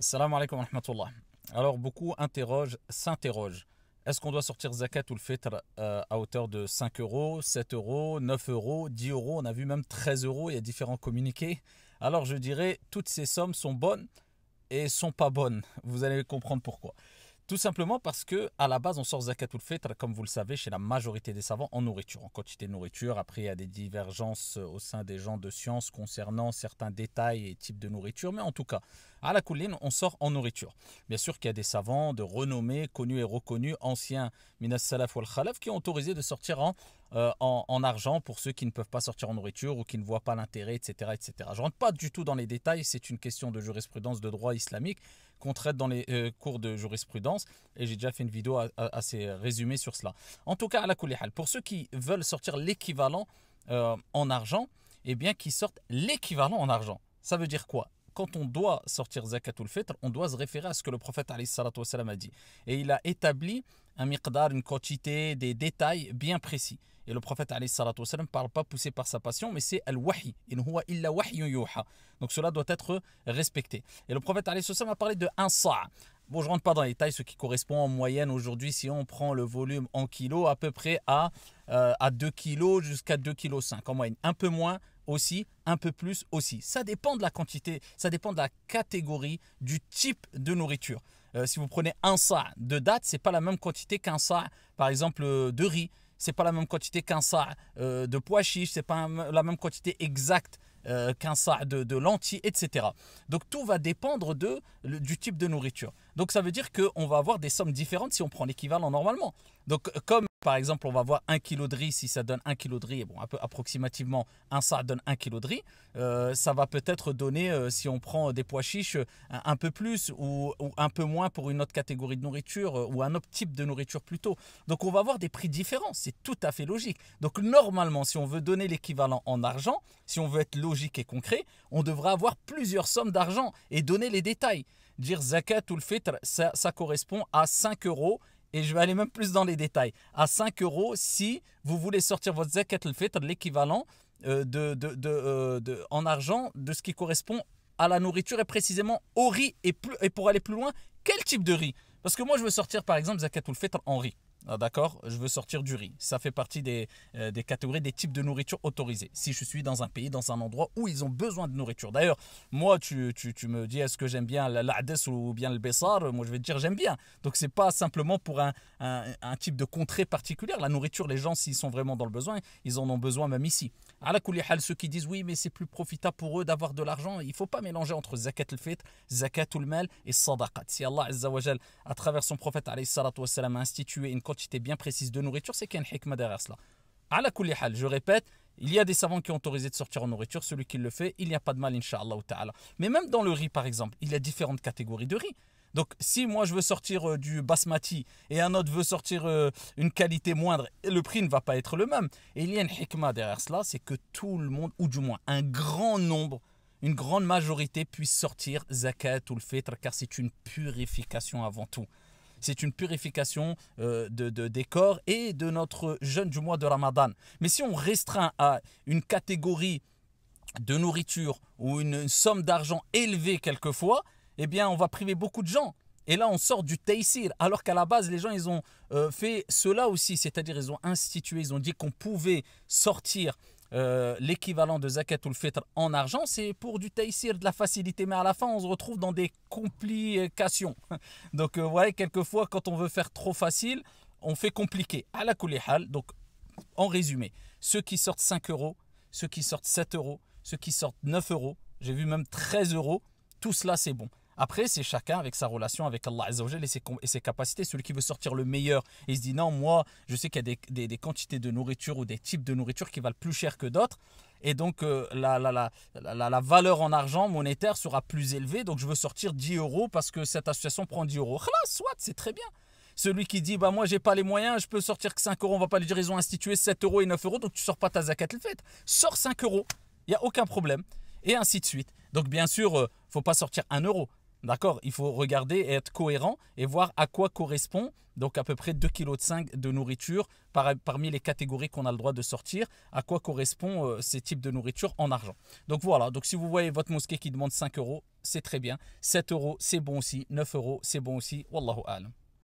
Salam alaikum wa rahmatullah. Alors, beaucoup interrogent, s'interrogent. Est-ce qu'on doit sortir zakat ou le fitr euh, à hauteur de 5 euros, 7 euros, 9 euros, 10 euros On a vu même 13 euros, il y a différents communiqués. Alors, je dirais, toutes ces sommes sont bonnes et sont pas bonnes. Vous allez comprendre pourquoi. Tout simplement parce que à la base, on sort zakatul fitr, comme vous le savez, chez la majorité des savants, en nourriture, en quantité de nourriture. Après, il y a des divergences euh, au sein des gens de science concernant certains détails et types de nourriture, mais en tout cas, à la colline, on sort en nourriture. Bien sûr qu'il y a des savants de renommée, connus et reconnus, anciens minas salaf al khalaf, qui ont autorisé de sortir en, euh, en, argent pour ceux qui ne peuvent pas sortir en nourriture ou qui ne voient pas l'intérêt, etc., etc. Je rentre pas du tout dans les détails, c'est une question de jurisprudence de droit islamique qu'on traite dans les euh, cours de jurisprudence et j'ai déjà fait une vidéo assez résumée sur cela. En tout cas, à la pour ceux qui veulent sortir l'équivalent euh, en argent, eh bien, qui sortent l'équivalent en argent. Ça veut dire quoi quand on doit sortir zakatul fitr, on doit se référer à ce que le prophète a dit. Et il a établi un miqdar, une quantité, des détails bien précis. Et le prophète ne parle pas poussé par sa passion, mais c'est al-wahi. Donc cela doit être respecté. Et le prophète a parlé de un sa'. Bon, je ne rentre pas dans les détails, ce qui correspond en moyenne aujourd'hui, si on prend le volume en kilos, à peu près à, euh, à 2 kg jusqu'à 2,5 kg en moyenne. Un peu moins aussi, un peu plus aussi. Ça dépend de la quantité, ça dépend de la catégorie, du type de nourriture. Euh, si vous prenez un sa de date, c'est pas la même quantité qu'un sa, par exemple, euh, de riz. C'est pas la même quantité qu'un sa euh, de pois chiches. C'est pas la même quantité exacte qu'un sa de, lentilles, etc. Donc tout va dépendre du type de nourriture. Donc ça veut dire qu'on va avoir des sommes différentes si on prend l'équivalent normalement. Donc euh, comme par exemple on va avoir un kilo de riz, si ça donne un kilo de riz, bon, un peu approximativement un ça donne un kilo de riz, euh, ça va peut-être donner, euh, si on prend des pois chiches, un, peu plus ou, un peu moins pour une autre catégorie de nourriture ou un autre type de nourriture plutôt. Donc on va avoir des prix différents, c'est tout à fait logique. Donc normalement si on veut donner l'équivalent en argent, si on veut être logique et concret, on devra avoir plusieurs sommes d'argent et donner les détails dire zakat ou le fait ça, correspond à 5 euros et je vais aller même plus dans les détails. À 5 euros, si vous voulez sortir votre zakat al-fitr, l'équivalent euh, de, de, euh, de, en argent de ce qui correspond à la nourriture et précisément au riz. Et, et pour aller plus loin, quel type de riz Parce que moi, je veux sortir par exemple zakat al-fitr en riz. Ah, d'accord Je veux sortir du riz. Ça fait partie des, euh, catégories, des types de nourriture autorisées. Si je suis dans un pays, dans un endroit où ils ont besoin de nourriture. D'ailleurs, moi, tu, me dis est-ce que j'aime bien l'Ades ou bien le Bessar Moi, je vais te dire j'aime bien. Donc, c'est pas simplement pour un, un, type de contrée particulière. La nourriture, les gens, s'ils sont vraiment dans le besoin, ils en ont besoin même ici. À la hal, ceux qui disent oui, mais c'est plus profitable pour eux d'avoir de l'argent, il faut pas mélanger entre zakat al fait, zakat al-mal et sadaqat. Si Allah à travers son prophète, a institué une quantité bien précise de nourriture, c'est qu'il y a une hikma derrière cela. À la je répète, il y a des savants qui ont autorisé de sortir en nourriture, celui qui le fait, il n'y a pas de mal, Inch'Allah ta'ala. Mais même dans le riz, par exemple, il y a différentes catégories de riz. Donc, si moi je veux sortir euh, du basmati et un autre veut sortir euh, une qualité moindre, le prix ne va pas être le même. Et il y a une hikma derrière cela, c'est que tout le monde, ou du moins un grand nombre, une grande majorité puisse sortir zakat ou le fitr, car c'est une purification avant tout c'est une purification euh, de, de, des corps et de notre jeûne du mois de Ramadan. Mais si on restreint à une catégorie de nourriture ou une, somme d'argent élevée quelquefois, eh bien on va priver beaucoup de gens. Et là, on sort du taïsir, alors qu'à la base, les gens, ils ont euh, fait cela aussi, c'est-à-dire ils ont institué, ils ont dit qu'on pouvait sortir euh, l'équivalent de zakat ou le fitr en argent, c'est pour du taïsir, de la facilité. Mais à la fin, on se retrouve dans des complications. Donc, vous euh, voyez, quelquefois, quand on veut faire trop facile, on fait compliqué. À la hal. Donc, en résumé, ceux qui sortent 5 euros, ceux qui sortent 7 euros, ceux qui sortent 9 euros, j'ai vu même 13 euros, tout cela c'est bon. Après, c'est chacun avec sa relation avec Allah et ses, et ses capacités. Celui qui veut sortir le meilleur, il se dit non, moi, je sais qu'il y a des, quantités de nourriture ou des types de nourriture qui valent plus cher que d'autres. Et donc, euh, la, valeur en argent monétaire sera plus élevée. Donc, je veux sortir 10 euros parce que cette association prend 10 euros. Là, soit, c'est très bien. Celui qui dit, bah moi j'ai pas les moyens, je peux sortir que 5 euros, on va pas lui dire, ils ont institué 7 euros et 9 euros, donc tu sors pas ta zakat le fait. Sors 5 euros, il n'y a aucun problème. Et ainsi de suite. Donc bien sûr, ne euh, faut pas sortir 1 euro, D'accord Il faut regarder et être cohérent et voir à quoi correspond donc à peu près 2,5 kg de nourriture parmi les catégories qu'on a le droit de sortir, à quoi correspond euh, ces types de nourriture en argent. Donc voilà, donc si vous voyez votre mosquée qui demande 5 euros, c'est très bien. 7 euros, c'est bon aussi. 9 euros, c'est bon aussi. Wallahu alam.